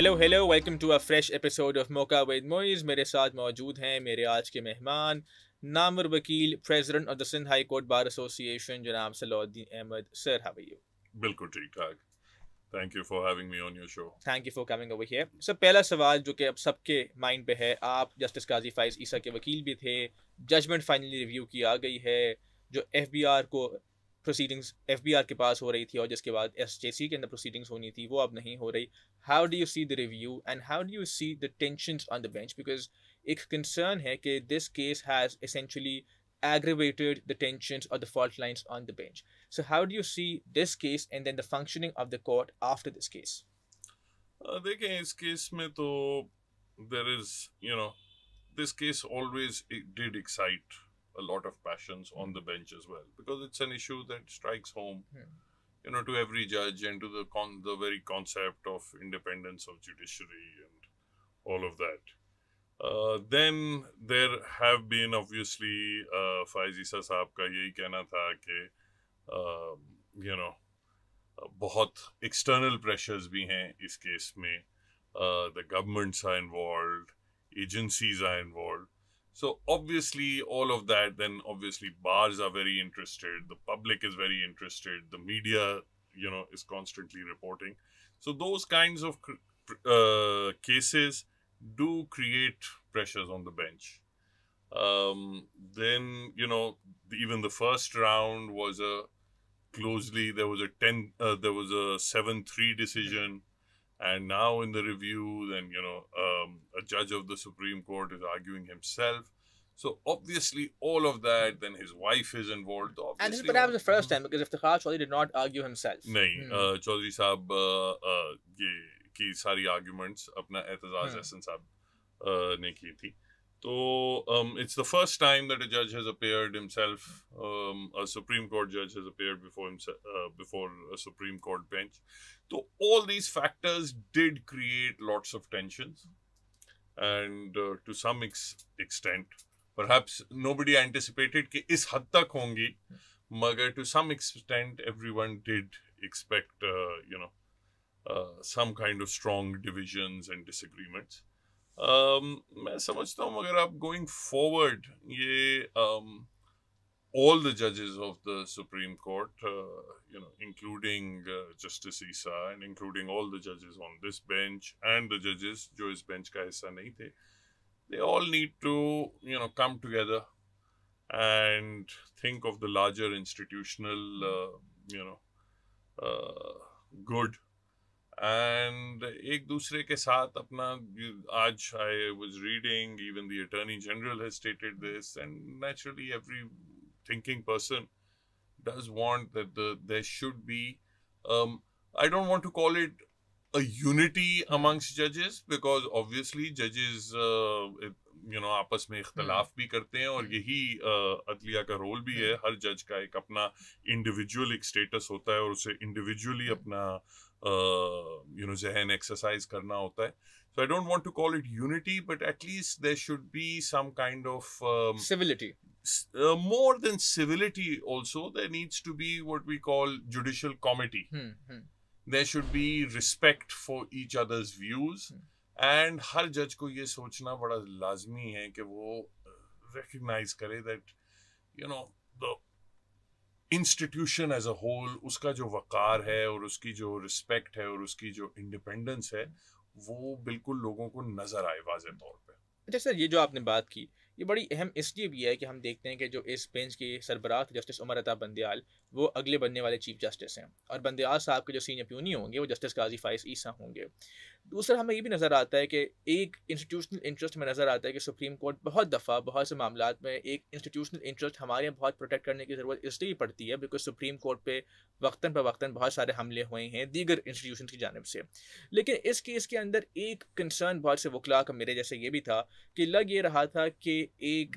Hello hello welcome to a fresh episode of Mauka with Moiz मेरे साथ मौजूद हैं मेरे आज के मेहमान नामर वकील president of the Sindh high court bar association जनाब Salahuddin Ahmed sir how you बिल्कुल ठीक ठाक thank you for having me on your show thank you for coming over here sir पहला सवाल जो कि अब सबके माइंड पे है आप जस्टिस काजी फाइज ईसा के वकील भी थे जजमेंट फाइनली रिव्यू की आ गई है जो एफ को प्रोसीडिंग्स एफ बी आर के पास हो रही थी और जिसके बाद एस जे सी के अंदर प्रोसीडिंग्स होनी थी वो अब नहीं हो रही how do you see the review and how do you see the tension on the bench because एक कंसर्न है कि this case has essentially aggravated the tension और the fault lines on the bench so how do you see this case and then the functioning of the court after this case देखें इस case में तो there is you know this case always did excite a lot of passions on hmm. the bench as well because it's an issue that strikes home yeah. Hmm. you know to every judge and to the con- the very concept of independence of judiciary and all of that uh, then there have been obviously uh, Faizisa ka yehi यही tha था कि you know बहुत external pressures भी हैं इस case में the governments are involved agencies are involved so obviously, all of that, then obviously bars are very interested, the public is very interested, the media, you know, is constantly reporting. So those kinds of uh, cases do create pressures on the bench. Um, then, you know, even the first round was a closely, there was a 10, uh, there was a 7-3 decision and now in the review, then, you know, um, a judge of the Supreme Court is arguing himself. So obviously, all of that, then his wife is involved. Obviously. And this is perhaps the first time because if the Chaudhry did not argue himself. नहीं hmm. uh, Chaudhry साहब uh, uh, arguments अपना एतजाज हसन साहब ने की थी. So um, it's the first time that a judge has appeared himself, um, a Supreme Court judge has appeared before himself, uh, before a Supreme Court bench. So all these factors did create lots of tensions, and uh, to some ex extent, perhaps nobody anticipated कि इस हद तक होंगी, to some extent everyone did expect, uh, you know, uh, some kind of strong divisions and disagreements. मैं समझता हूँ अगर आप गोइंग फॉरवर्ड ये all the judges of the Supreme Court, uh, you know, including uh, Justice Isa and including all the judges on this bench and the judges जो इस bench का हिस्सा नहीं थे, they all need to you know come together and think of the larger institutional uh, you know good and एक दूसरे के साथ I was reading even the attorney general has stated this and naturally every thinking person does want that there should be um, I don't want to call it a unity amongst judges because obviously judges uh, you know आपस में इख्तलाफ हम्म। भी करते हैं और हम्म। यही अदलिया का रोल भी है हम्म। हर जज का एक अपना इंडिविजुअल एक स्टेटस होता है और उसे इंडिविजुअली अपना यू नो जहन एक्सरसाइज करना होता है so I don't want to call it unity but at least there should be some kind of civility more than civility also there needs to be what we call judicial comity there should be respect for each others views and हर जज को ये सोचना बड़ा लाजमी है कि वो रिकग्नाइज uh, करे that you know the institution as a whole उसका जो वक़ार है और उसकी जो रिस्पेक्ट है और उसकी जो इंडिपेंडेंस है वो बिल्कुल लोगों को नज़र आए वाज तौर पर अच्छा सर ये जो आपने बात की ये बड़ी अहम इसलिए भी है कि हम देखते हैं कि जो इस बेंच के सरबराह जस्टिस उमर अता बंदयाल वो अगले बनने वाले चीफ जस्टिस हैं और बंदयाल साहब के जो सीनियर प्यूनी होंगे वो जस्टिस काजी फाइस ईसा होंगे दूसरा हमें ये भी नज़र आता है कि एक इंस्टीट्यूशनल इंटरेस्ट में नज़र आता है कि सुप्रीम कोर्ट बहुत दफ़ा बहुत से मामला में एक इंस्टीट्यूशनल इंटरेस्ट हमारे यहाँ बहुत प्रोटेक्ट करने की ज़रूरत इसलिए पड़ती है बिकॉज सुप्रीम कोर्ट पे वक्ता वक्ता बहुत सारे हमले हुए हैं दीगर इंस्टीट्यूशन की जानब से लेकिन इस केस के अंदर एक कंसर्न बहुत से वकला का मेरे जैसे ये भी था कि लग ये रहा था कि एक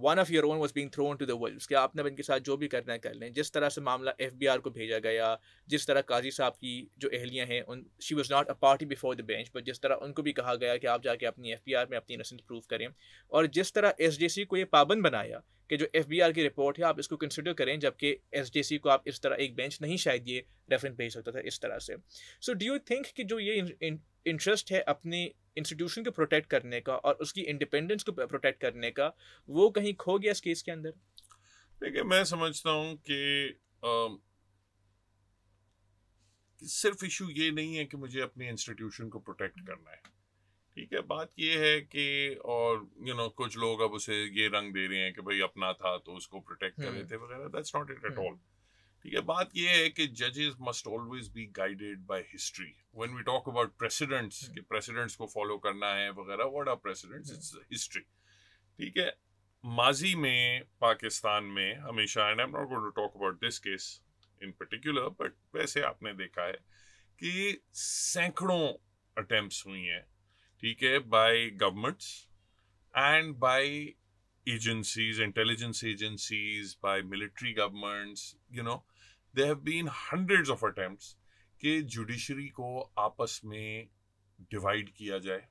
one of your own was being thrown to the world कि आपने इनके साथ जो भी करना है कर लें जिस तरह से मामला एफ बी आर को भेजा गया जिस तरह काजी साहब की जो एहलियाँ हैं उन she was not a party before the bench but जिस तरह उनको भी कहा गया कि आप जाके अपनी एफ बी आर में अपनी इनोसेंस प्रूव करें और जिस तरह एस डी सी को ये पाबंद बनाया कि जो एफ की रिपोर्ट है आप इसको कंसिडर करें जबकि एस को आप इस तरह एक बेंच नहीं शायद ये रेफरेंस भेज सकता था इस तरह से सो डू यू थिंक कि जो ये इंटरेस्ट है अपने इंस्टीट्यूशन को प्रोटेक्ट करने का और उसकी इंडिपेंडेंस को प्रोटेक्ट करने का वो कहीं खो गया इस केस के अंदर देखिए मैं समझता हूँ कि सिर्फ इशू ये नहीं है कि मुझे अपने इंस्टीट्यूशन को प्रोटेक्ट करना है ठीक है बात ये है कि और यू you नो know, कुछ लोग अब उसे ये रंग दे रहे हैं कि भाई अपना था तो उसको प्रोटेक्ट कर रहे हम्म। थे वगैरह that's not it at all ठीक है बात ये है कि जजेस must always be guided by history when we talk about precedents कि प्रेसिडेंट्स को फॉलो करना है वगैरह what are precedents it's history ठीक है माजी में पाकिस्तान में हमेशा and I am not going to talk about this case in particular but वैसे आपने देखा है कि सैकड़ों अटेम्प्ट्स हुई हैं ठीक है by governments and by agencies intelligence agencies by military governments you know they have been hundreds of attempts कि जुडिशरी को आपस में डिवाइड किया जाए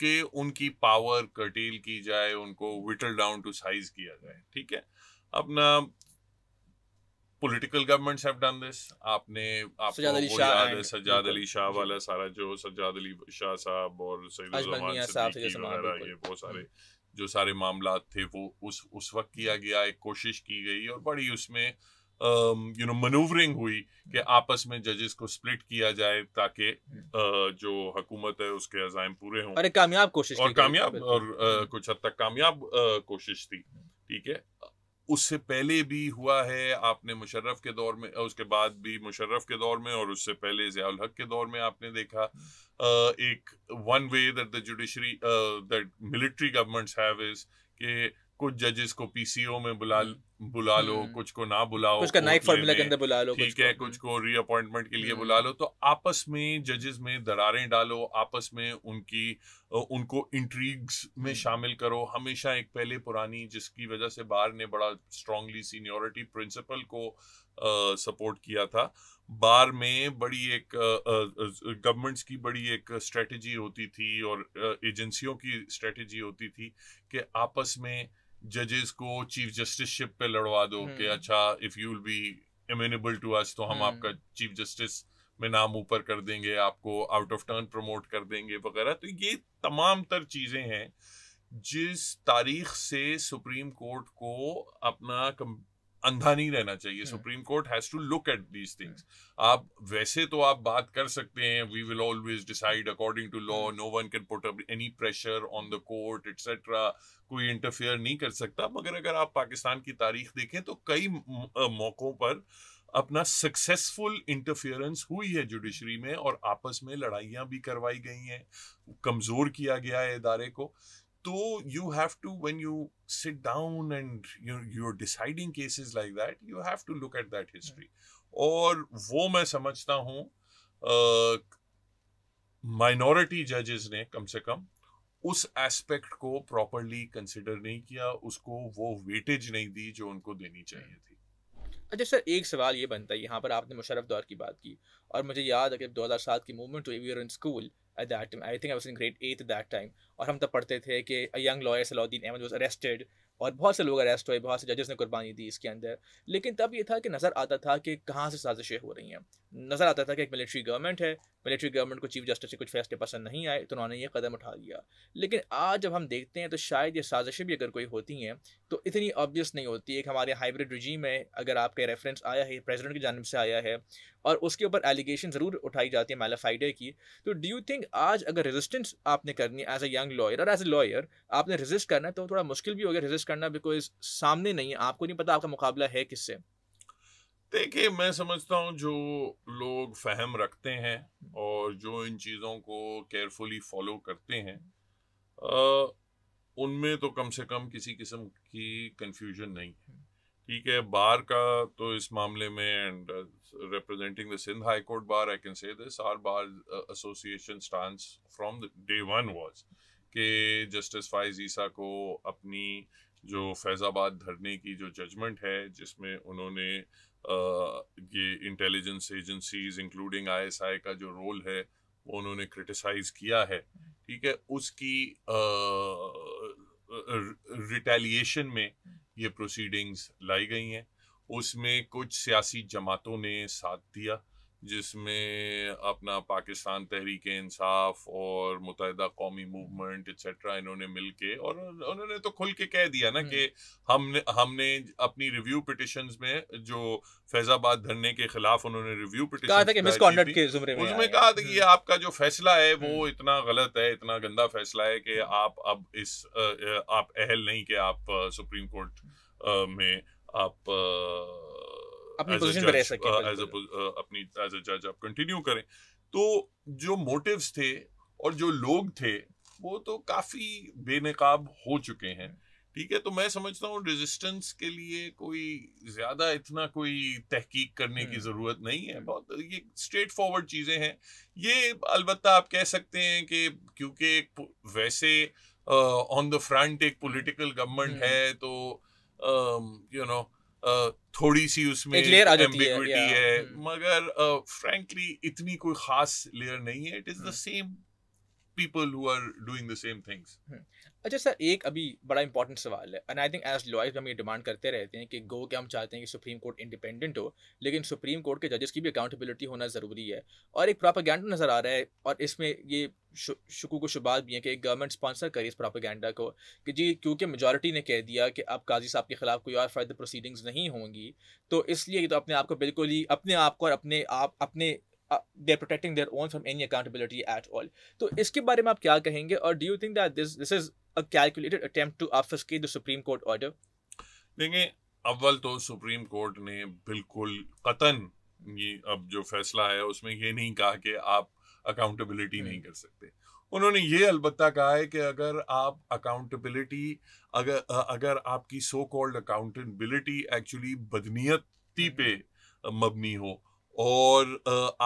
कि उनकी पावर कर्टेल की जाए उनको विटल डाउन टू साइज किया जाए ठीक है अपना political governments have done this आपने आपको वो याद है सज्जाद अली शाह वाला सारा जो सज्जाद अली शाह साहब और सईदुल साहब ये बहुत सारे हम्म। जो सारे मामला थे वो उस उस वक्त किया गया एक कोशिश की गई और बड़ी उसमें यू नो मनूवरिंग हुई कि हम्म। आपस में जजेस को स्प्लिट किया जाए ताकि uh, जो हकूमत है उसके अजायम पूरे हों और कामयाब कोशिश और कामयाब और uh, कुछ हद तक कामयाब कोशिश थी ठीक है उससे पहले भी हुआ है आपने मुशर्रफ के दौर में उसके बाद भी मुशर्रफ के दौर में और उससे पहले जयाल हक के दौर में आपने देखा एक one way that the judiciary that military governments have is के कुछ जजेस को पीसीओ में बुला हम्म। बुला लो हम्म। कुछ को ना बुलाओ कुछ का नाइफ फॉर्मूला के अंदर बुला लो ठीक है कुछ को रीअपॉइंटमेंट के लिए हम्म। बुला लो तो आपस में जजेस में दरारें डालो आपस में उनकी उनको इंट्रीग्स में शामिल करो हमेशा एक पहले पुरानी जिसकी वजह से बार ने बड़ा स्ट्रांगली सीनियोरिटी प्रिंसिपल को सपोर्ट किया था बार में बड़ी एक गवर्नमेंट्स की बड़ी एक स्ट्रेटजी होती थी और एजेंसियों की स्ट्रेटजी होती थी कि आपस में जजेस को चीफ जस्टिसशिप पे लड़वा दो कि हम्म। अच्छा if you will be amenable to us तो हम हम्म। आपका चीफ जस्टिस में नाम ऊपर कर देंगे आपको आउट ऑफ टर्न प्रमोट कर देंगे वगैरह तो ये तमाम तर चीज़ें हैं जिस तारीख से सुप्रीम कोर्ट को अपना कम, अंधा नहीं रहना चाहिए supreme court has to look at these things आप वैसे तो आप बात कर सकते हैं we will always decide according to law no one can put any pressure on the court etcetera कोई इंटरफेयर नहीं कर सकता मगर अगर आप पाकिस्तान की तारीख देखें तो कई मौकों पर अपना सक्सेसफुल इंटरफेरेंस हुई है जुडिशरी में और आपस में लड़ाइयाँ भी करवाई गई हैं कमज़ोर किया गया है इदारे को तो you have to when you sit down and you're, you're deciding cases like that you have to look at that hmm. history और वो मैं समझता हूँ माइनॉरिटी जजेस ने कम से कम उस एस्पेक्ट को प्रॉपरली कंसिडर नहीं किया उसको वो वेटेज नहीं दी जो उनको देनी hmm. चाहिए थी अच्छा सर एक सवाल ये बनता है यहाँ पर आपने मुशरफ दौर की बात की और मुझे याद है कि दो हज़ार सात की मूवमेंट हुई we are in school at that time. I think I was in grade eighth at that time. और हम तब पढ़ते थे कि a young lawyer Salauddin Ahmad was arrested और बहुत से लोग अरेस्ट हुए बहुत से जजेस ने कुर्बानी दी इसके अंदर लेकिन तब ये था कि नज़र आता था कि कहाँ से साजिशें हो रही हैं नज़र आता था कि एक मिलिट्री गवर्नमेंट है मिलिट्री गवर्नमेंट को चीफ जस्टिस से कुछ फैसले पसंद नहीं आए तो उन्होंने ये कदम उठा लिया लेकिन आज जब हम देखते हैं तो शायद ये साजिशें भी अगर कोई होती हैं तो इतनी ऑब्वियस नहीं होती एक हमारे हाइब्रिड रिजीम है अगर आपके रेफरेंस आया है प्रेजिडेंट की जानब से आया है और उसके ऊपर एलिगेशन ज़रूर उठाई जाती है मेलाफाइडे की तो डू यू थिंक आज अगर रेजिस्टेंस आपने करनी है एज ए यंग लॉयर और एज ए लॉयर आपने रेजिस्ट करना है तो थोड़ा मुश्किल भी हो गया रेजिस्ट करना बिकॉज सामने नहीं है आपको नहीं पता आपका मुकाबला है किससे देखिए मैं समझता हूँ जो लोग फहम रखते हैं और जो इन चीज़ों को केयरफुली फॉलो करते हैं उनमें तो कम से कम किसी किस्म की कंफ्यूजन नहीं है ठीक है बार का तो इस मामले में and representing the Sindh high court bar I can say this our bar association stance from day one was के जस्टिस फाइज ईसा को अपनी जो फैज़ाबाद धरने की जो जजमेंट है जिसमें उन्होंने ये इंटेलिजेंस एजेंसीज इंक्लूडिंग आईएसआई का जो रोल है वो उन्होंने क्रिटिसाइज किया है ठीक है उसकी रिटेलिएशन में ये प्रोसीडिंग्स लाई गई हैं उसमें कुछ सियासी जमातों ने साथ दिया जिसमें अपना पाकिस्तान तहरीक इंसाफ और मुतहदा कौमी मूवमेंट एक्सेट्रा इन्होंने मिल के और उन्होंने तो खुल के कह दिया ना हम्म। कि हमने हमने अपनी रिव्यू पिटिशन में जो फैजाबाद धरने के खिलाफ उन्होंने रिव्यू पिटिशन उसमें कहा था कि हम्म। आपका जो फैसला है वो हम्म। इतना गलत है इतना गंदा फैसला है कि आप अब इस आप अहल नहीं कि आप सुप्रीम कोर्ट में आप अपनी पोजीशन पे रह सके एज uh, uh, अपनी एज अ जज आप कंटिन्यू करें तो जो मोटिव्स थे और जो लोग थे वो तो काफी बेनकाब हो चुके हैं ठीक है तो मैं समझता हूँ रेजिस्टेंस के लिए कोई ज्यादा इतना कोई तहकीक करने की हम्म। जरूरत नहीं है बहुत ये स्ट्रेट फॉरवर्ड चीजें हैं ये अलबत्त आप कह सकते हैं कि क्योंकि वैसे ऑन द फ्रंट एक पॉलिटिकल गवर्नमेंट हम्म। है तो you um, know you know, थोड़ी सी उसमें एक लेयर आ जाती है, है hmm. मगर फ्रेंकली इतनी कोई खास लेयर नहीं है it is the same people who are doing the same things अच्छा सर एक अभी बड़ा इंपॉर्टेंट सवाल है and I think as lawyers हम ये डिमांड करते रहते हैं कि गो के हम चाहते हैं कि सुप्रीम कोर्ट इंडिपेंडेंट हो लेकिन सुप्रीम कोर्ट के जजेस की भी अकाउंटेबिलिटी होना ज़रूरी है और एक प्रोपागैंडा नज़र आ रहा है और इसमें ये शु, शुकू को शुबात भी हैं कि गवर्नमेंट स्पॉन्सर करे इस प्रोपागैंडा को कि जी क्योंकि मेजोरिटी ने कह दिया कि अब काजी साहब के खिलाफ कोई और फर्दर प्रोसीडिंग्स नहीं होंगी तो इसलिए तो अपने आप को बिल्कुल ही अपने आप को और अपने आप अपने their protecting their own from any accountability at all तो इसके बारे में आप क्या कहेंगे और do you think that this this is a calculated attempt to obfuscate the Supreme Court order? देखें अव्वल तो सुप्रीम कोर्ट ने बिल्कुल कतन ये अब जो फैसला है उसमें ये नहीं कहा कि आप अकाउंटेबिलिटी नहीं हम्म। कर सकते उन्होंने ये अलबत्ता कहा है कि अगर आप अकाउंटेबिलिटी अगर अगर आपकी सो कॉल्ड अकाउंटेबिलिटी एक्चुअली बदनीयती हम्म। पे मबनी हो और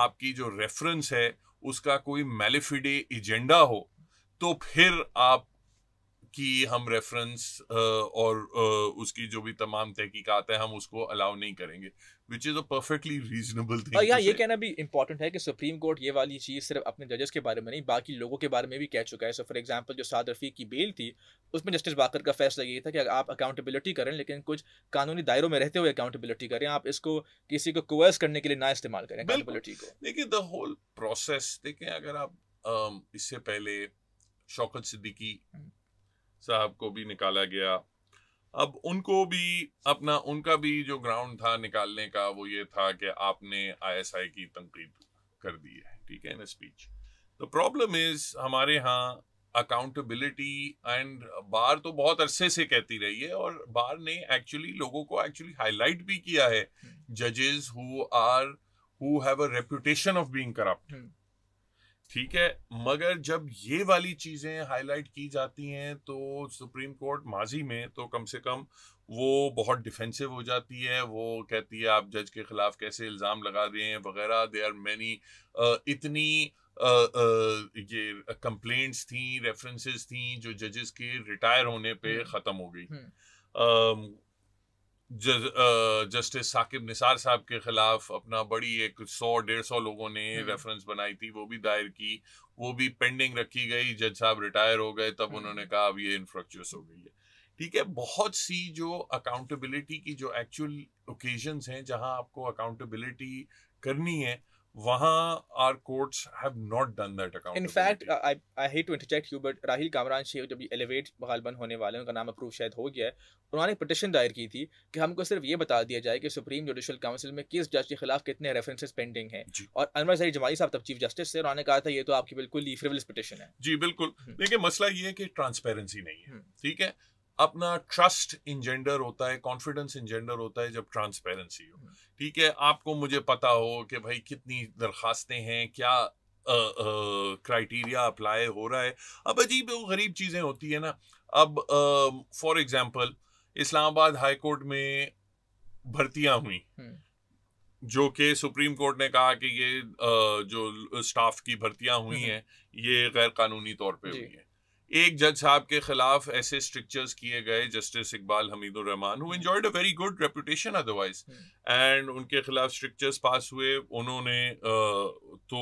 आपकी जो रेफरेंस है उसका कोई मेलिफिडे एजेंडा हो तो फिर आप की हम रेफरेंस और उसकी जो भी तमाम तहकीकात है हम उसको अलाउ नहीं करेंगे which is a perfectly reasonable thing या ये कहना भी इंपॉर्टेंट है कि सुप्रीम कोर्ट ये वाली चीज़ सिर्फ अपने जजेस के बारे में नहीं बाकी लोगों के बारे में भी कह चुका है सो फॉर एग्जांपल जो साद रफ़ी की बेल थी उसमें जस्टिस बाकर का फैसला ये था कि आप अकाउंटेबिलिटी करें लेकिन कुछ कानूनी दायरों में रहते हुए अकाउंटेबिलिटी करें आप इसको किसी को कोर्स करने के लिए ना इस्तेमाल करें अकाउंटेबिलिटी को देखिए द होल प्रोसेस देखें अगर आप इससे पहले शौकत सिद्दीकी हम्म। साहब को भी निकाला गया अब उनको भी अपना उनका भी जो ग्राउंड था निकालने का वो ये था कि आपने आईएसआई की तनकीद कर दी है ठीक है in speech the problem is हमारे यहाँ अकाउंटेबिलिटी एंड बार तो बहुत अरसे से कहती रही है और बार ने एक्चुअली लोगों को एक्चुअली हाईलाइट भी किया है जजेस who are who have a reputation of being corrupt ठीक है मगर जब ये वाली चीज़ें हाईलाइट की जाती हैं तो सुप्रीम कोर्ट माजी में तो कम से कम वो बहुत डिफेंसिव हो जाती है वो कहती है आप जज के ख़िलाफ़ कैसे इल्ज़ाम लगा रहे हैं वगैरह दे आर मैनी इतनी आ, आ, ये कंप्लेंट्स थी रेफरेंसेस थी जो जजेस के रिटायर होने पे हम्म। ख़त्म हो गई हम्म। जस्टिस साकिब निसार साहब के खिलाफ अपना बड़ी एक सौ डेढ़ सौ लोगों ने रेफरेंस हम्म। बनाई थी वो भी दायर की वो भी पेंडिंग रखी गई जज साहब रिटायर हो गए तब उन्होंने हम्म। कहा अब ये इनफ्रक्चुअस हो गई है ठीक है बहुत सी जो अकाउंटेबिलिटी की जो एक्चुअल ओकेजन्स हैं जहां आपको अकाउंटेबिलिटी करनी है वहां our courts have not done that account in fact I I hate to interject you but Rahil Kamran Sheikh जब ये एलिवेट बहालबन होने वाले उनका नाम अप्रूव शायद हो गया है उन्होंने पिटिशन दायर की थी कि हमको सिर्फ ये बता दिया जाए कि सुप्रीम जुडिशल काउंसिल में किस जज के खिलाफ कितने रेफरेंसेस पेंडिंग हैं और अनवर सईद जमाली साहब तब चीफ जस्टिस से उन्होंने कहा था ये तो आपकी बिल्कुल ही फ्रिवलिस पिटिशन है जी बिल्कुल हम्म। देखिए मसला ये है कि ट्रांसपेरेंसी नहीं है हम्म। ठीक है अपना ट्रस्ट इंजेंडर होता है कॉन्फिडेंस इंजेंडर होता है जब ट्रांसपेरेंसी हो हम्म। ठीक है आपको मुझे पता हो कि भाई कितनी दरखास्तें हैं क्या क्राइटेरिया अप्लाई हो रहा है अब अजीब वो गरीब चीज़ें होती है ना अब for example Islamabad high court में भर्तियां हुई हम्म। जो कि सुप्रीम कोर्ट ने कहा कि ये आ, जो स्टाफ की भर्तियां हुई हम्म। हैं ये गैर कानूनी तौर पे हुई हैं एक जज साहब के खिलाफ ऐसे स्ट्रिक्चर्स किए गए justice Iqbal Hamidur Rahman who enjoyed a very good reputation otherwise and उनके खिलाफ स्ट्रिक्चर्स पास हुए उन्होंने तो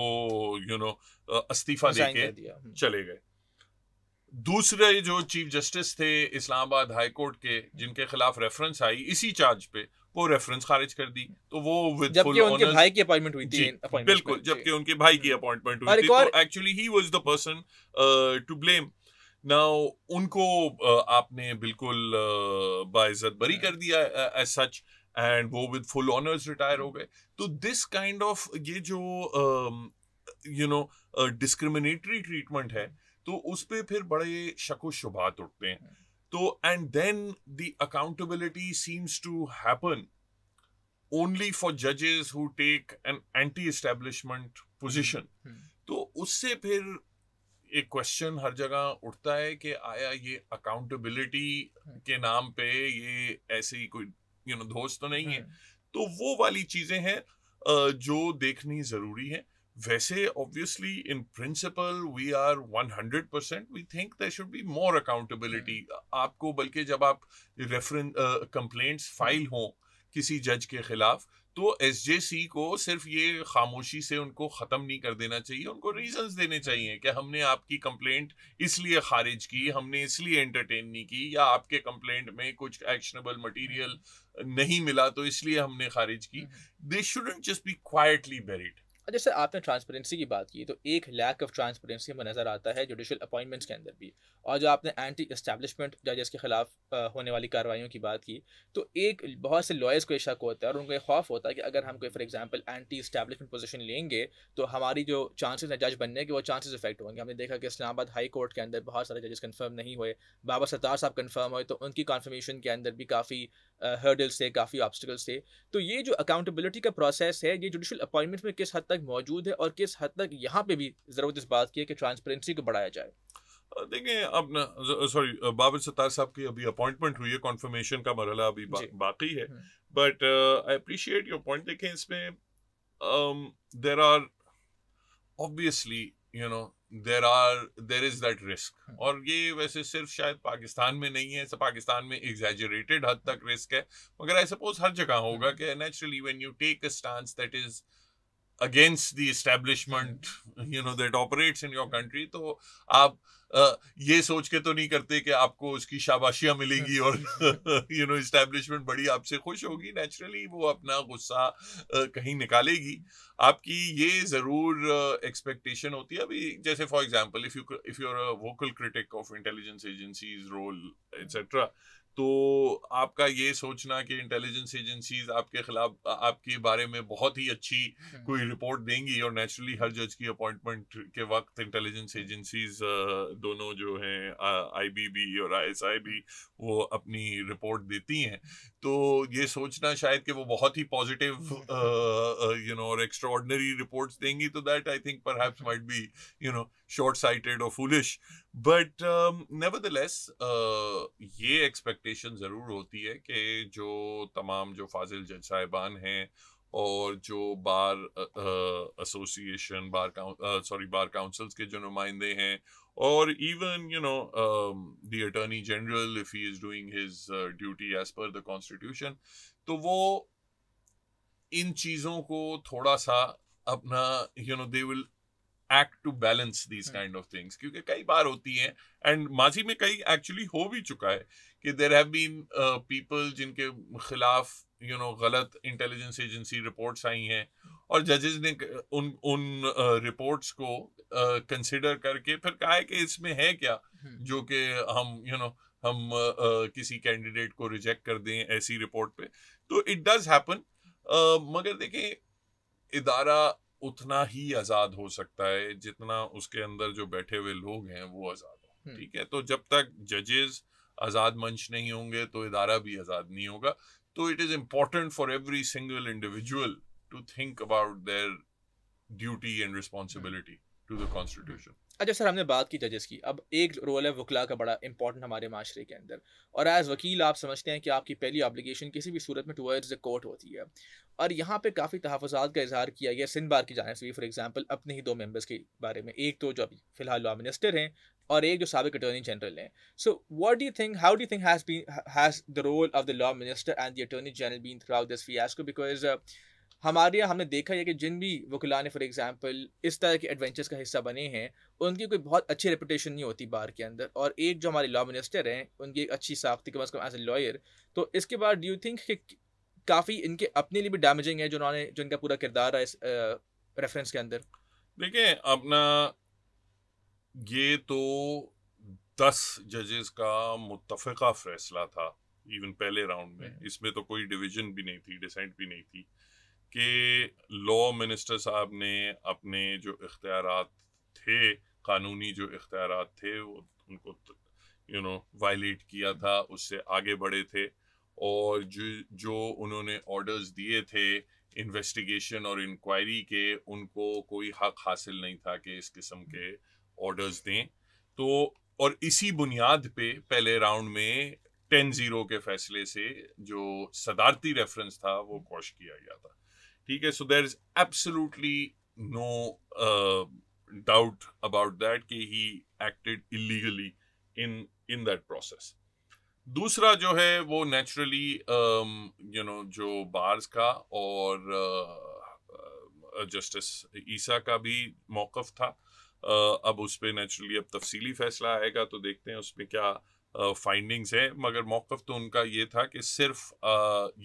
यू नो इस्तीफा दे के hmm. चले गए दूसरे जो चीफ जस्टिस थे इस्लामाबाद हाई कोर्ट के hmm. जिनके खिलाफ रेफरेंस आई इसी चार्ज पे वो रेफरेंस खारिज कर दी तो वो विद जबकि उनके भाई की अपॉइंटमेंट hmm. हुई थी बिल्कुल जबकि उनके भाई की अपॉइंटमेंट हुई थी तो actually he was the person to blame ना उनको आपने बिल्कुल बाइजत बरी हाँ। कर दिया एज सच एंड वो विद फुल ऑनर्स रिटायर हो हाँ। गए तो दिस काइंड ऑफ ये जो यू नो डिस्क्रिमिनेटरी ट्रीटमेंट है हाँ। तो उस पर फिर बड़े शको शुबात उठते हैं तो and then the accountability seems to happen only for जजेस who take an anti establishment position तो उससे फिर एक क्वेश्चन हर जगह उठता है कि आया ये अकाउंटेबिलिटी हम्म। के नाम पे ये ऐसे ही कोई यू नो धोज तो नहीं है हम्म। तो वो वाली चीजें हैं जो देखनी जरूरी है वैसे obviously in principle we are 100 percent we think there should be more accountability आपको बल्कि जब आप रेफरेंस कंप्लेंट्स फाइल हो किसी जज के खिलाफ तो एस जे सी को सिर्फ ये खामोशी से उनको ख़त्म नहीं कर देना चाहिए उनको रीजंस देने चाहिए कि हमने आपकी कंप्लेंट इसलिए खारिज की हमने इसलिए एंटरटेन नहीं की या आपके कंप्लेंट में कुछ एक्शनेबल मटेरियल नहीं मिला तो इसलिए हमने खारिज की they shouldn't just be quietly buried जैसे आपने ट्रांसपेरेंसी की बात की तो एक लैक ऑफ ट्रांसपेरेंसी हमें नज़र आता है जुडिशल अपॉइंटमेंट्स के अंदर भी और जो आपने एंटी इस्टेब्लिशमेंट जजेस के खिलाफ होने वाली कार्रवाइयों की बात की तो एक बहुत से लॉयर्स को शक होता है और उनको ये खौफ होता है कि अगर हम कोई for example anti establishment position लेंगे तो हमारी जो चांसेज हैं जज बनने के वो चांसेज इफेक्ट होंगे हमने देखा कि इस्लामाबाद हाई कोर्ट के अंदर बहुत सारे जजेस कन्फर्म नहीं हुए बाबा सतार साहब कन्फर्म हुए तो उनकी कन्फर्मेशन के अंदर भी काफ़ी हर्डल्स थे काफ़ी ऑब्स्टिकल्स थे तो ये जो अकाउंटेबिलिटी का प्रोसेस है ये जुडिशल अपॉइंटमेंट में किस हद तक तक मौजूद है और किस हद तक यहाँ पे भी ज़रूरत इस बात की है कि ट्रांसपेरेंसी को बढ़ाया जाए देखिए अब सॉरी बाबर सत्तार साहब की अभी अपॉइंटमेंट हुई है कॉन्फर्मेशन का मरहला अभी बा, बाकी है but I appreciate your point देखें इसमें there are obviously you know there are there is that risk और ये वैसे सिर्फ शायद पाकिस्तान में नहीं है पाकिस्तान में एग्जेजरेटेड हद तक रिस्क है मगर आई सपोज हर जगह होगा हम्म। कि naturally when you take a stance that is against the establishment you know that operates in your country तो आप Uh, ये सोच के तो नहीं करते कि आपको उसकी शाबाशियां मिलेंगी और यू नो इस्टेब्लिशमेंट बड़ी आपसे खुश होगी नेचुरली वो अपना गुस्सा uh, कहीं निकालेगी आपकी ये ज़रूर एक्सपेक्टेशन uh, होती है अभी जैसे for example if you if you are a vocal critic of intelligence agencies role etcetera तो आपका ये सोचना कि इंटेलिजेंस एजेंसीज आपके खिलाफ आपके बारे में बहुत ही अच्छी हम्म। कोई रिपोर्ट देंगी और नेचुरली हर जज की अपॉइंटमेंट के वक्त इंटेलिजेंस एजेंसीज हम्म। दोनों जो हैं आईबीबी और आईएसआई भी वो अपनी रिपोर्ट देती हैं तो ये सोचना शायद कि वो बहुत ही पॉजिटिव यू नो और एक्स्ट्रॉर्डनरी रिपोर्ट्स देंगी तो that I think perhaps might be you know short sighted और फुलिश बट नेवरदलेस ये एक्सपेक्टेशन ज़रूर होती है कि जो तमाम जो फाजिल जज साहिबान हैं और जो bar association bar sorry bar councils के जो नुमाइंदे हैं or even you know um, the attorney general if he is doing his uh, duty as per the constitution तो वो इन चीजों को थोड़ा सा अपना you know they will act to balance these kind of things क्योंकि कई बार होती हैं एंड माजी में कई एक्चुअली हो भी चुका है कि देर हैव बीन पीपल जिनके खिलाफ यू you नो know, गलत इंटेलिजेंस एजेंसी रिपोर्ट्स आई हैं और जजेस ने उन उन रिपोर्ट्स को कंसिडर करके फिर कहा है कि इसमें है क्या हम्म। जो कि हम यू you नो know, हम आ, किसी कैंडिडेट को रिजेक्ट कर दें ऐसी रिपोर्ट पे तो इट डज हैपन मगर देखें इदारा उतना ही आज़ाद हो सकता है जितना उसके अंदर जो बैठे हुए लोग हैं वो आज़ाद हो हम्म। ठीक है तो जब तक जजेस आज़ाद मंच नहीं होंगे तो इदारा भी आज़ाद नहीं होगा तो it is important for every single individual to think about their duty and hmm. responsibility to the constitution hmm. अच्छा सर हमने बात की जजेस की अब एक रोल है वकला का बड़ा इंपॉर्टेंट हमारे माशरे के अंदर और एज वकील आप समझते हैं कि आपकी पहली ऑब्लिगेशन किसी भी सूरत में टूवर्ड्स द कोर्ट होती है और यहाँ पे काफ़ी तहफ़ात का इजहार किया गया सिंध बार की जानब से भी फॉर एग्जांपल अपने ही दो मेंबर्स के बारे में एक तो जो अभी फिलहाल लॉ मिनिस्टर हैं और एक जो सबक अटॉर्नी जनरल हैं so what do think how do think has been has the role of the law minister and the attorney general been through this fiasco because हमारे यहाँ हमने देखा है कि जिन भी वकीला ने फॉर एग्जांपल इस तरह के एडवेंचर्स का हिस्सा बने हैं उनकी कोई बहुत अच्छी रेपुटेशन नहीं होती बार के अंदर और एक जो हमारे लॉ मिनिस्टर हैं उनकी एक अच्छी साख्ती कम अज़ कम एज ए लॉयर तो इसके बाद डू यू थिंक कि काफ़ी इनके अपने लिए भी डैमेजिंग है जो उन्होंने जो इनका पूरा किरदार है इस रेफरेंस के अंदर देखिए अपना ये तो दस जजेस का मुतफ़ा फैसला था इवन पहले राउंड में हम्म। इसमें तो कोई डिवीजन भी नहीं थी डिसाइड भी नहीं थी कि लॉ मिनिस्टर साहब ने अपने जो इख्तियार थे कानूनी जो इख्तियार थे उनको यू नो वायलेट किया था उससे आगे बढ़े थे और जो जो उन्होंने ऑर्डर्स दिए थे इन्वेस्टिगेशन और इंक्वायरी के उनको कोई हक हासिल नहीं था कि इस किस्म के ऑर्डर्स दें तो और इसी बुनियाद पे पहले राउंड में टेन जीरो के फैसले से जो सदारती रेफरेंस था वो कौश किया गया था ठीक है so there is absolutely no doubt about that कि he acted illegally in in that process दूसरा जो है वो नेचुरली यू नो जो बार्स का और जस्टिस uh, uh ईसा का भी मौकफ था uh, अब उस पर नेचुरली अब तफसीली फैसला आएगा तो देखते हैं उसमें क्या uh, फाइंडिंग्स हैं मगर मौकफ तो उनका ये था कि सिर्फ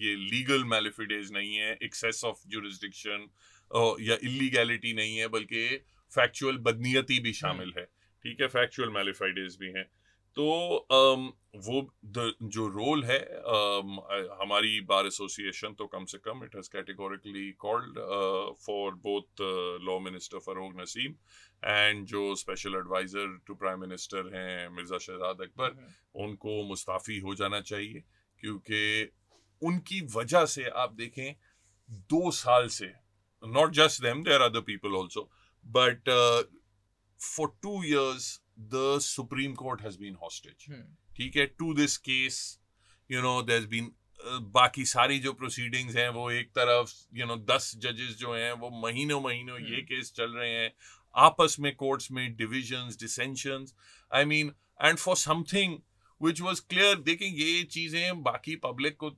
ये लीगल मेलिफिडेज नहीं है एक्सेस ऑफ जुरिस्डिक्शन या इलीगैलिटी नहीं है बल्कि फैक्चुअल बदनीयती भी हम्म। शामिल है ठीक है फैक्चुअल मेलिफाइडेज भी हैं तो वो द जो रोल है आ, um, हमारी बार एसोसिएशन तो कम से कम it has categorically called for both law minister Farogh Naseem and जो special adviser to prime minister हैं मिर्ज़ा शहजाद अकबर उनको मुस्ताफ़ी हो जाना चाहिए क्योंकि उनकी वजह से आप देखें दो साल से not just them there other people also but for two years the supreme court has been hostage ठीक है to this case you know there been बाकी सारी जो प्रोसीडिंग्स हैं वो एक तरफ यू you नो know, दस जजेस जो हैं वो महीनों महीनों ये केस हम्म। चल रहे हैं आपस में कोर्ट्स में divisions dissensions I mean and for something which was clear देखें ये चीजें बाकी पब्लिक को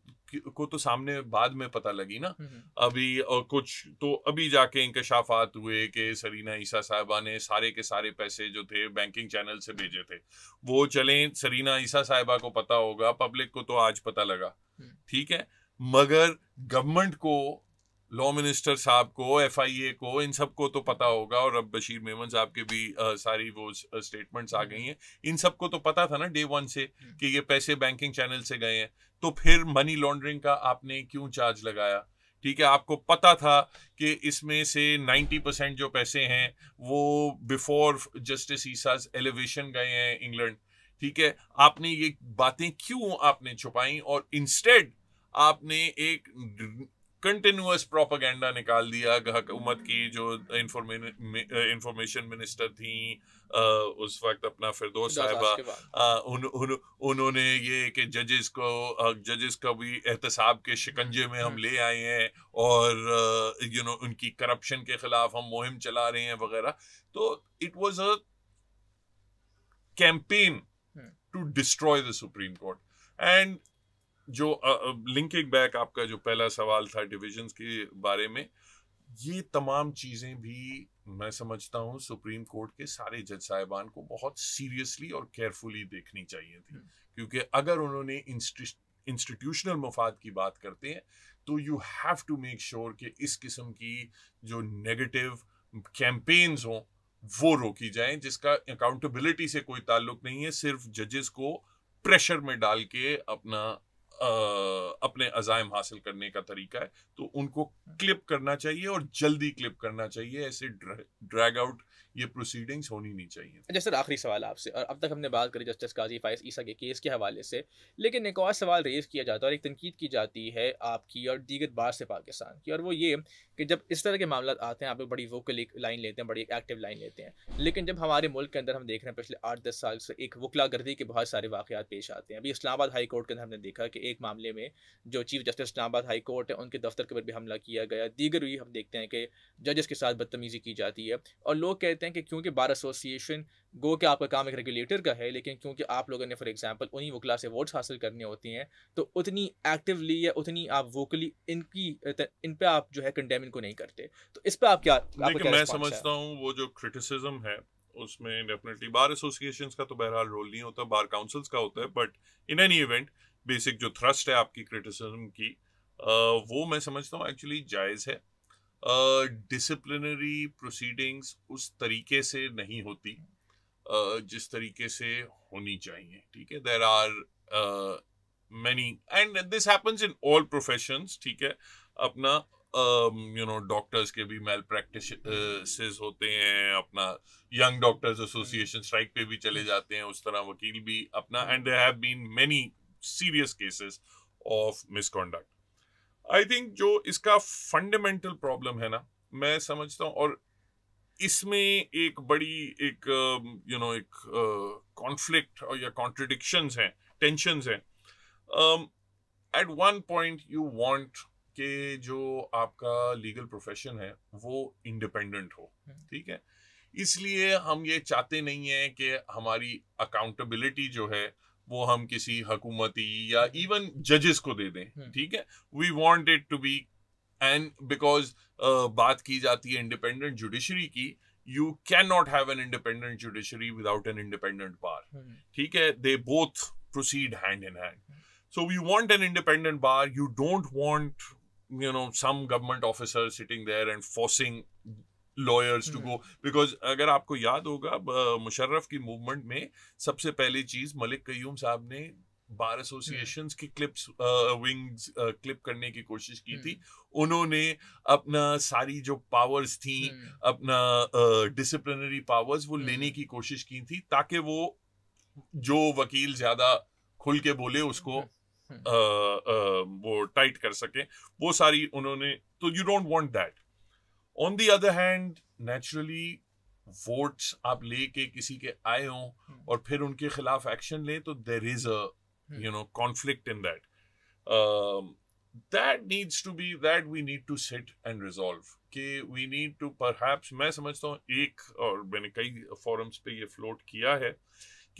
को तो सामने बाद में पता लगी ना हम्म, हम्म। अभी और कुछ तो अभी जाके इंकशाफात हुए कि सरीना ईसा साहबा ने सारे के सारे पैसे जो थे बैंकिंग चैनल से भेजे थे वो चले सरीना ईसा साहबा को पता होगा पब्लिक को तो आज पता लगा हम्म। ठीक है मगर गवर्नमेंट को लॉ मिनिस्टर साहब को एफ को इन सबको तो पता होगा और अब बशीर मेमन साहब के भी आ, सारी वो स्टेटमेंट्स आ गई हैं इन सबको तो पता था ना डे वन से हम्म। कि ये पैसे बैंकिंग चैनल से गए हैं तो फिर मनी लॉन्ड्रिंग का आपने क्यों चार्ज लगाया ठीक है आपको पता था कि इसमें से 90 परसेंट जो पैसे हैं वो बिफोर जस्टिस ईसा एलिवेशन गए हैं इंग्लैंड ठीक है आपने ये बातें क्यों आपने छुपाई और इंस्टेड आपने एक कंटिन्यूस प्रोपागेंडा निकाल दिया हुकूमत की जो इंफॉर्मेशन मिनिस्टर थी आ, उस वक्त अपना फिरदौस साहिबा उन, उन्होंने ये कि जजेस को जजेस का भी एहतसाब के शिकंजे में हम हम्म। ले आए हैं और यू नो उनकी करप्शन के खिलाफ हम मुहिम चला रहे हैं वगैरह तो it was a campaign to destroy the supreme court and जो लिंकिंग बैक आपका जो पहला सवाल था डिविजन के बारे में ये तमाम चीज़ें भी मैं समझता हूँ सुप्रीम कोर्ट के सारे जज साहिबान को बहुत सीरियसली और केयरफुली देखनी चाहिए थी हम्म। क्योंकि अगर उन्होंने इंस्टीट्यूशनल मफाद की बात करते हैं तो you have to make sure कि इस किस्म की जो नेगेटिव कैंपेन्स हों वो रोकी जाए जिसका अकाउंटेबिलिटी से कोई ताल्लुक नहीं है सिर्फ जजेस को प्रेशर में डाल के अपना अपने अजायम हासिल करने का तरीका है तो उनको क्लिप करना चाहिए और जल्दी क्लिप करना चाहिए ऐसे ड्रैग आउट ये प्रोसीडिंग्स होनी नहीं चाहिए अच्छा सर आखिरी सवाल आपसे और अब तक हमने बात करी जस्टिस काजी फायस ईसा के केस के हवाले से लेकिन एक और सवाल रेज किया जाता है और एक तनकीद की जाती है आपकी और दीगर बार से पाकिस्तान की और वो ये कि जब इस तरह के मामला आते हैं आप बड़ी वोकल एक लाइन लेते हैं बड़ी एक्टिव लाइन लेते हैं लेकिन जब हमारे मुल्क के अंदर हम देख रहे हैं पिछले आठ दस साल से एक वकलागर्दी के बहुत सारे वाक़ पेश आते हैं अभी इस्लामाबाद हाई कोर्ट के अंदर हमने देखा कि एक मामले में जो chief justice Islamabad high court है उनके दफ्तर के ऊपर भी हमला किया गया दीगर भी हम देखते हैं कि जजेस के साथ बदतमीज़ी की जाती है और लोग कहते कहते हैं कि क्योंकि बार एसोसिएशन गो के आपका काम एक रेगुलेटर का है लेकिन क्योंकि आप लोगों ने फॉर एग्जांपल उन्हीं वकला से वोट्स हासिल करने होती हैं तो उतनी एक्टिवली या उतनी आप वोकली इनकी इन पे आप जो है कंडेम इनको नहीं करते तो इस पे आप क्या आप क्या मैं समझता हूँ वो जो क्रिटिसिज्म है उसमें डेफिनेटली बार एसोसिएशन का तो बहरहाल रोल नहीं होता बार काउंसिल्स का होता है but in any event basic जो थ्रस्ट है आपकी क्रिटिसिज्म की वो मैं समझता हूँ एक्चुअली जायज़ है डिसिप्लिनरी uh, प्रोसीडिंग्स उस तरीके से नहीं होती uh, जिस तरीके से होनी चाहिए ठीक है there are many and this happens in all professions ठीक है अपना यू नो डॉक्टर्स के भी मेल प्रैक्टिस होते हैं अपना यंग डॉक्टर्स एसोसिएशन स्ट्राइक पे भी चले हम्म। जाते हैं उस तरह वकील भी अपना and there have been many serious cases of misconduct I think जो इसका फंडामेंटल प्रॉब्लम है ना मैं समझता हूँ और इसमें एक बड़ी एक यू um, नो एक कॉन्फ्लिक्ट uh, या कॉन्ट्रडिक्शन हैं टेंशन है at one point you want के जो आपका लीगल प्रोफेशन है वो इंडिपेंडेंट हो हम्म। ठीक है इसलिए हम ये चाहते नहीं है कि हमारी अकाउंटेबिलिटी जो है वो हम किसी हकूमती या इवन हम्म। जजेस को दे दें हम्म। ठीक है we want it to be and because बात की जाती है इंडिपेंडेंट जुडिशरी की you can not have an independent judiciary without an independent bar ठीक है they both proceed hand in hand so we want an independent bar you don't want you know some government officer sitting there and forcing lawyers to go because अगर आपको याद होगा मुशर्रफ की movement में सबसे पहली चीज मलिक कयूम साहब ने बार एसोसिएशन hmm. की क्लिप्स विंग्स क्लिप करने की कोशिश की थी hmm. उन्होंने अपना सारी जो पावर्स थी hmm. अपना डिसिप्लिनरी पावर्स वो लेने की कोशिश की थी ताकि वो जो वकील ज्यादा खुल के बोले उसको आ, आ, वो टाइट कर सके वो सारी उन्होंने तो you don't want that on the other hand naturally votes आप लेके किसी के आए हो हम्म। और फिर उनके खिलाफ एक्शन ले तो there is a you know conflict in that that needs to be that we need to sit and resolve के वी नीड टू परहैप्स मैं समझता हूँ एक और मैंने कई फोरम्स पे ये फ्लोट किया है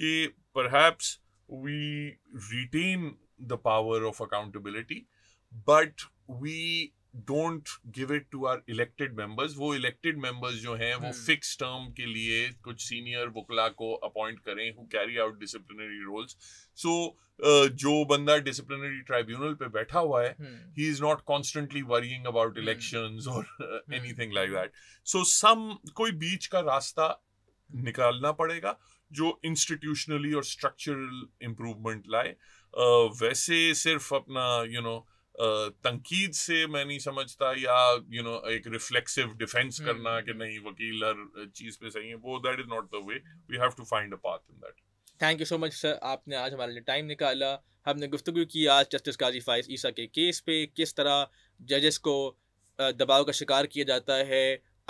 कि perhaps we retain the power of accountability but we don't give it to our elected members वो इलेक्टेड मेंबर्स जो हैं वो फिक्स hmm. टर्म के लिए कुछ सीनियर वकला को अपॉइंट करें who carry out disciplinary roles so जो बंदा डिसिप्लिनरी ट्राइब्यूनल पे बैठा हुआ है he is not constantly worrying about election और anything like that so some कोई बीच का रास्ता निकालना पड़ेगा जो इंस्टीट्यूशनली और स्ट्रक्चरल इम्प्रूवमेंट लाए वैसे सिर्फ अपना यू you नो know, तनकीद से मैं नहीं समझता या यू नो एक रिफ्लेक्सिव हम्म, डिफेंस करना हम्म, कि हम्म। नहीं वकील हर चीज पे सही है वो that is not the way we have to find a path in that thank you so much sir आपने आज हमारे लिए टाइम निकाला हमने गुफ्तु की आज जस्टिस काजी फाइज ईसा के केस पे किस तरह जजेस को दबाव का शिकार किया जाता है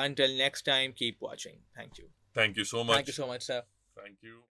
until next time keep watching thank you thank you so much thank you so much sir thank you